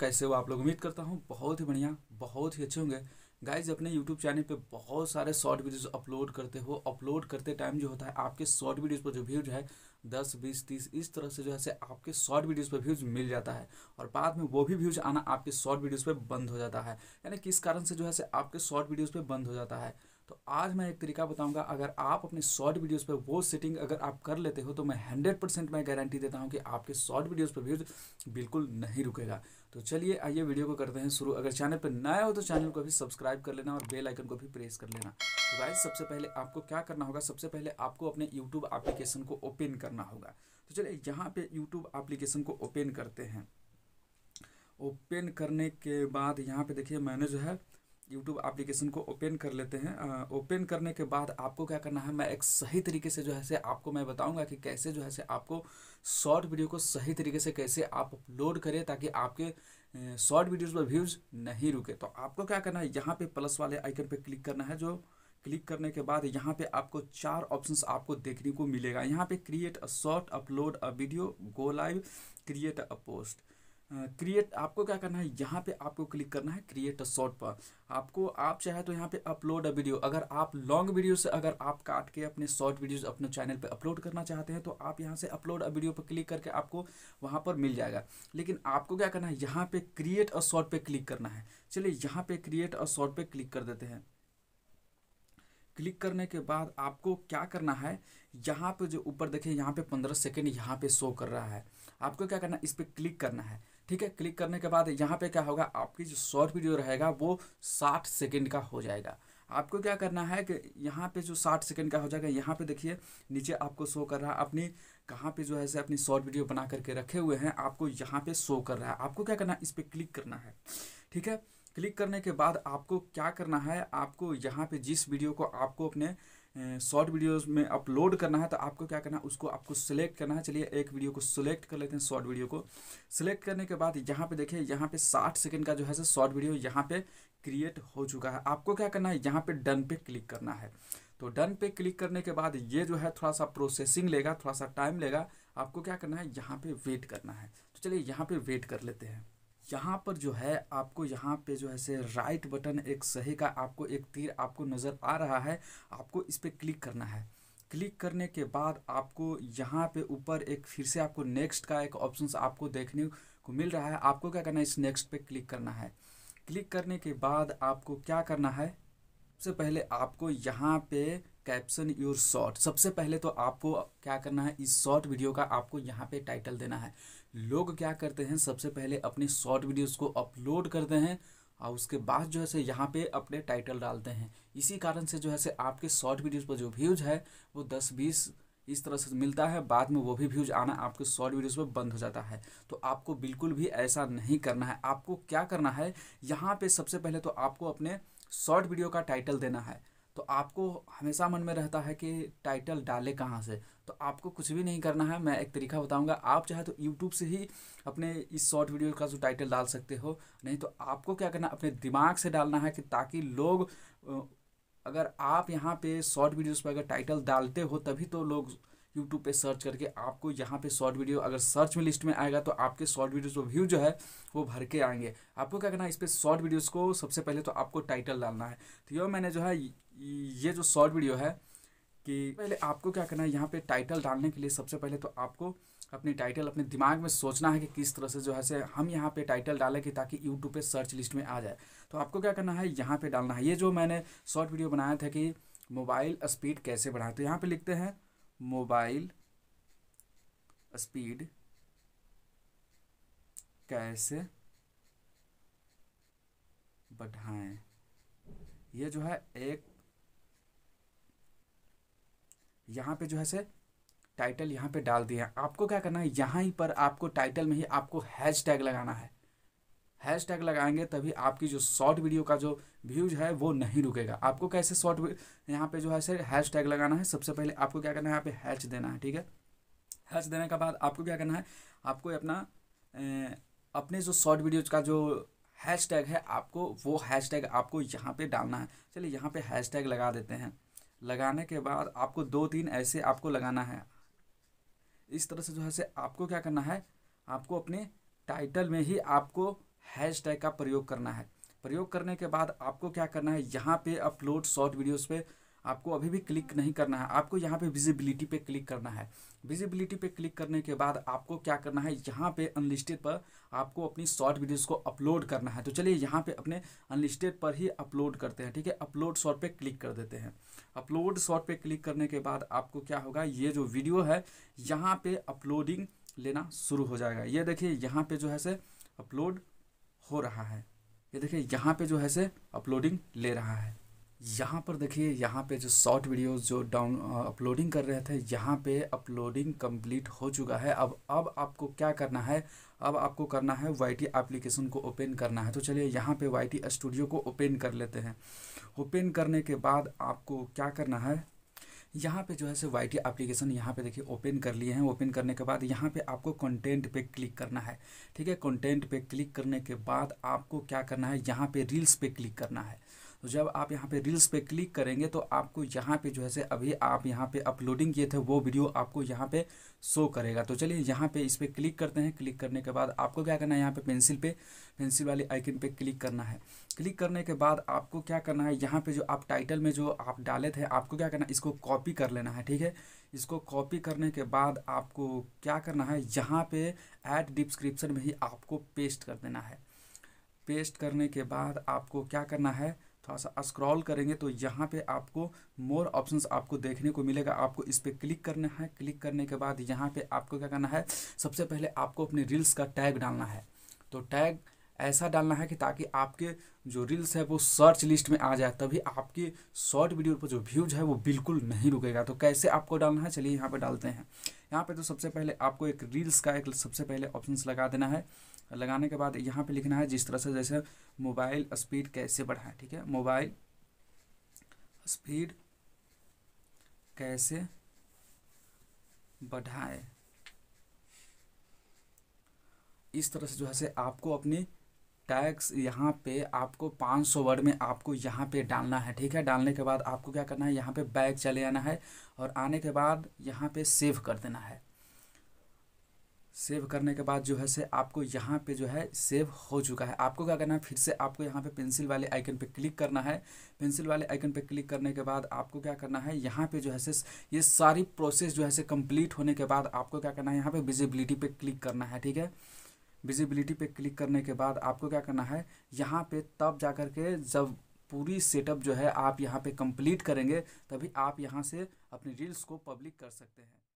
कैसे हो आप लोग उम्मीद करता हूँ बहुत ही बढ़िया बहुत ही अच्छे होंगे गाइज अपने यूट्यूब चैनल पे बहुत सारे शॉर्ट वीडियोस अपलोड करते हो अपलोड करते टाइम जो होता है आपके शॉर्ट वीडियोस पर जो व्यूज है दस बीस तीस इस तरह से जो है से आपके शॉर्ट वीडियोस पर व्यूज मिल जाता है और बाद में वो भी व्यूज आना आपके शॉर्ट वीडियोस पर बंद हो जाता है यानी किस कारण से जो है से आपके शॉर्ट वीडियोज़ पर बंद हो जाता है तो आज मैं एक तरीका बताऊंगा अगर आप अपने शॉर्ट वीडियोस पर वो सेटिंग अगर आप कर लेते हो तो मैं हंड्रेड परसेंट मैं गारंटी देता हूँ कि आपके शॉर्ट वीडियोस पर व्यूज बिल्कुल नहीं रुकेगा तो चलिए आइए वीडियो को करते हैं शुरू अगर चैनल पर नया हो तो चैनल को भी सब्सक्राइब कर लेना और बेल आइकन को भी प्रेस कर लेना तो गाइस सबसे पहले आपको क्या करना होगा सबसे पहले आपको अपने यूट्यूब एप्लीकेशन को ओपन करना होगा तो चलिए यहाँ पर यूट्यूब एप्लीकेशन को ओपन करते हैं ओपन करने के बाद यहाँ पे देखिए मैंने जो है यूट्यूब एप्लीकेशन को ओपन कर लेते हैं ओपन करने के बाद आपको क्या करना है मैं एक सही तरीके से जो है से आपको मैं बताऊंगा कि कैसे जो है से आपको शॉर्ट वीडियो को सही तरीके से कैसे आप अपलोड करें ताकि आपके शॉर्ट वीडियोज़ पर व्यूज़ नहीं रुके तो आपको क्या करना है यहाँ पे प्लस वाले आइकन पे क्लिक करना है जो क्लिक करने के बाद यहाँ पे आपको चार ऑप्शंस आपको देखने को मिलेगा यहाँ पे create a short upload a video go live create a post create आपको क्या करना है यहाँ पे आपको क्लिक करना है क्रिएट अ शॉर्ट पर आपको आप चाहे तो यहाँ पे अपलोड अ वीडियो अगर आप लॉन्ग वीडियो से अगर आप काट के अपने शॉर्ट वीडियोस अपने चैनल पे अपलोड करना चाहते हैं तो आप यहाँ से अपलोड अ वीडियो पर क्लिक करके आपको वहाँ पर मिल जाएगा लेकिन आपको क्या करना है यहाँ पे क्रिएट अ शॉर्ट पर क्लिक करना है चलिए यहाँ पे क्रिएट अ शॉर्ट पर क्लिक कर देते हैं क्लिक करने के बाद आपको क्या करना है यहाँ पर जो ऊपर देखें यहाँ पर पंद्रह सेकेंड यहाँ पे शो कर रहा है आपको क्या करना है इस पर क्लिक करना है ठीक है क्लिक करने के बाद यहाँ पे क्या होगा आपकी जो शॉर्ट वीडियो रहेगा वो साठ सेकेंड का हो जाएगा आपको क्या करना है कि यहाँ पे जो साठ सेकंड का हो जाएगा यहाँ पे देखिए नीचे आपको शो कर रहा है अपनी कहाँ पे जो है से अपनी शॉर्ट वीडियो बना करके रखे हुए हैं आपको यहाँ पे शो कर रहा है आपको क्या करना है इस पर क्लिक करना है ठीक है क्लिक करने के बाद आपको क्या करना है आपको यहाँ पे जिस वीडियो को आपको अपने शॉर्ट वीडियोस में अपलोड करना है तो आपको क्या करना है उसको आपको सिलेक्ट करना है चलिए एक वीडियो को सिलेक्ट कर लेते हैं शॉर्ट वीडियो को सिलेक्ट करने के बाद यहाँ पे देखिए यहाँ पे साठ सेकेंड का जो है शॉर्ट वीडियो यहाँ पे क्रिएट हो चुका है आपको क्या करना है यहाँ पे डन पे क्लिक करना है तो डन पे क्लिक करने के बाद ये जो है थोड़ा सा प्रोसेसिंग लेगा थोड़ा सा टाइम लेगा आपको क्या करना है यहाँ पे वेट करना है तो चलिए यहाँ पे वेट कर लेते हैं यहाँ पर जो है आपको यहाँ पे जो है से राइट बटन एक सही का आपको एक तीर आपको नज़र आ रहा है आपको इस पर क्लिक करना है क्लिक करने के बाद आपको यहाँ पे ऊपर एक फिर से आपको नेक्स्ट का एक ऑप्शन आपको देखने को मिल रहा है आपको क्या करना है इस नेक्स्ट पे क्लिक करना है क्लिक करने के बाद आपको क्या करना है सबसे पहले आपको यहाँ पे कैप्शन योर शॉर्ट सबसे पहले तो आपको क्या करना है इस शॉर्ट वीडियो का आपको यहाँ पे टाइटल देना है लोग क्या करते हैं सबसे पहले अपने शॉर्ट वीडियोस को अपलोड करते हैं और उसके बाद जो है से यहाँ पे अपने टाइटल डालते हैं इसी कारण से जो है से आपके शॉर्ट वीडियोस पर जो व्यूज है वो दस बीस इस तरह से मिलता है बाद में वो भी व्यूज आना आपके शॉर्ट वीडियोस पर बंद हो जाता है तो आपको बिल्कुल भी ऐसा नहीं करना है आपको क्या करना है यहाँ पे सबसे पहले तो आपको अपने शॉर्ट वीडियो का टाइटल देना है तो आपको हमेशा मन में रहता है कि टाइटल डाले कहाँ से तो आपको कुछ भी नहीं करना है मैं एक तरीका बताऊंगा आप चाहे तो यूट्यूब से ही अपने इस शॉर्ट वीडियो का जो टाइटल डाल सकते हो नहीं तो आपको क्या करना अपने दिमाग से डालना है कि ताकि लोग अगर आप यहाँ पे शॉर्ट वीडियोज़ पर अगर टाइटल डालते हो तभी तो लोग यूट्यूब पे सर्च करके आपको यहाँ पे शॉर्ट वीडियो अगर सर्च में लिस्ट में आएगा तो आपके शॉर्ट वीडियोज़ को व्यू जो है वो भर के आएंगे आपको क्या करना है इस पर शॉर्ट वीडियोज़ को सबसे पहले तो आपको टाइटल डालना है तो यो मैंने जो है ये जो शॉर्ट वीडियो है कि पहले आपको क्या करना है यहाँ पे टाइटल डालने के लिए सबसे पहले तो आपको अपनी टाइटल अपने दिमाग में सोचना है कि किस तरह से जो है से हम यहाँ पे टाइटल डालें कि ताकि यूट्यूब पे सर्च लिस्ट में आ जाए तो आपको क्या करना है यहाँ पे डालना है ये जो मैंने शॉर्ट वीडियो बनाया था कि मोबाइल स्पीड कैसे बढ़ाएं तो यहाँ पे लिखते हैं मोबाइल स्पीड कैसे बढ़ाएं ये जो है एक यहाँ पे जो है से टाइटल यहाँ पे डाल दिया आपको क्या करना है यहाँ ही पर आपको टाइटल में ही आपको हैश टैग लगाना है हैश टैग लगाएंगे तभी आपकी जो शॉर्ट वीडियो का जो व्यूज है वो नहीं रुकेगा आपको कैसे शॉर्ट यहाँ पे जो है से हैश टैग लगाना है सबसे पहले आपको क्या करना है यहाँ पे हैच देना है ठीक है हैच देने के बाद आपको क्या करना है आपको अपना ए, अपने जो शॉर्ट वीडियोज का जो हैश टैग है आपको वो हैश टैग आपको यहाँ पे डालना है चलिए यहाँ पे हैश टैग लगा देते हैं लगाने के बाद आपको दो तीन ऐसे आपको लगाना है इस तरह से जो है से आपको क्या करना है आपको अपने टाइटल में ही आपको हैश टैग का प्रयोग करना है प्रयोग करने के बाद आपको क्या करना है यहाँ पे अपलोड शॉर्ट वीडियोस पे आपको अभी भी क्लिक नहीं करना है आपको यहाँ पे विजिबिलिटी पे क्लिक करना है विजिबिलिटी पे क्लिक करने के बाद आपको क्या करना है यहाँ पे अनलिस्टेड पर आपको अपनी शॉर्ट वीडियोस को अपलोड करना है तो चलिए यहाँ पे अपने अनलिस्टेड पर ही अपलोड करते हैं ठीक है अपलोड शॉर्ट पे क्लिक कर देते हैं अपलोड शॉर्ट पे क्लिक करने के बाद आपको क्या होगा ये जो वीडियो है यहाँ पर अपलोडिंग लेना शुरू हो जाएगा ये देखिए यहाँ पर जो है से अपलोड हो रहा है ये देखिए यहाँ पर जो है से अपलोडिंग ले रहा है यहाँ पर देखिए यहाँ पे जो शॉर्ट वीडियोस जो डाउन अपलोडिंग कर रहे थे यहाँ पे अपलोडिंग कंप्लीट हो चुका है अब अब आपको क्या करना है अब आपको करना है वाई टी एप्लीकेशन को ओपन करना है तो चलिए यहाँ पे वाई टी स्टूडियो को ओपन कर लेते हैं ओपन करने के बाद आपको क्या करना है यहाँ पे जो है सो वाई टी एप्लीकेशन यहाँ पे देखिए ओपन कर लिए हैं ओपन करने के बाद यहाँ पे आपको कंटेंट पे क्लिक करना है ठीक है कंटेंट पे क्लिक करने के बाद आपको क्या करना है यहाँ पे रील्स पे क्लिक करना है तो जब आप यहाँ पे रील्स पे क्लिक करेंगे तो आपको यहाँ पे जो है से अभी आप यहाँ पे अपलोडिंग किए थे वो वीडियो आपको यहाँ पे शो करेगा तो चलिए यहाँ पे इस पर क्लिक करते हैं क्लिक करने के बाद आपको क्या करना है यहाँ पे पेंसिल पे पेंसिल वाले आइकन पे क्लिक करना है क्लिक करने के बाद आपको क्या करना है यहाँ पे जो आप टाइटल में जो आप डाले थे आपको क्या करना है इसको कॉपी कर लेना है ठीक है इसको कॉपी करने के बाद आपको क्या करना है यहाँ पे ऐड डिस्क्रिप्शन में ही आपको पेस्ट कर देना है पेस्ट करने के बाद आपको क्या करना है थोड़ा सा स्क्रॉल करेंगे तो यहाँ पे आपको मोर ऑप्शंस आपको देखने को मिलेगा आपको इस पर क्लिक करना है क्लिक करने के बाद यहाँ पे आपको क्या करना है सबसे पहले आपको अपने रील्स का टैग डालना है तो टैग ऐसा डालना है कि ताकि आपके जो रील्स है वो सर्च लिस्ट में आ जाए तभी आपके शॉर्ट वीडियो पर जो व्यूज है वो बिल्कुल नहीं रुकेगा तो कैसे आपको डालना है चलिए यहाँ पर डालते हैं यहाँ पर तो सबसे पहले आपको एक रील्स का एक सबसे पहले ऑप्शन लगा देना है लगाने के बाद यहाँ पे लिखना है जिस तरह से जैसे मोबाइल स्पीड कैसे बढ़ाएं ठीक है मोबाइल स्पीड कैसे बढ़ाएं इस तरह से जो है से आपको अपनी टैक्स यहाँ पे आपको पाँच सौ वर्ड में आपको यहाँ पे डालना है ठीक है डालने के बाद आपको क्या करना है यहाँ पे बैग चले आना है और आने के बाद यहाँ पे सेव कर देना है सेव करने के बाद जो है से आपको यहाँ पे जो है सेव हो चुका है आपको क्या करना है फिर से आपको यहाँ पे पेंसिल वाले आइकन पे क्लिक करना है पेंसिल वाले आइकन पे क्लिक करने के बाद आपको क्या करना है यहाँ पे जो है से ये सारी प्रोसेस जो है से कंप्लीट होने के बाद आपको क्या करना है यहाँ पे विजिबिलिटी पे क्लिक करना है ठीक है विजिबिलिटी पे क्लिक करने के बाद आपको क्या करना है यहाँ पे तब जा कर के जब पूरी सेटअप जो है आप यहाँ पे कंप्लीट करेंगे तभी आप यहाँ से अपनी रील्स को पब्लिक कर सकते हैं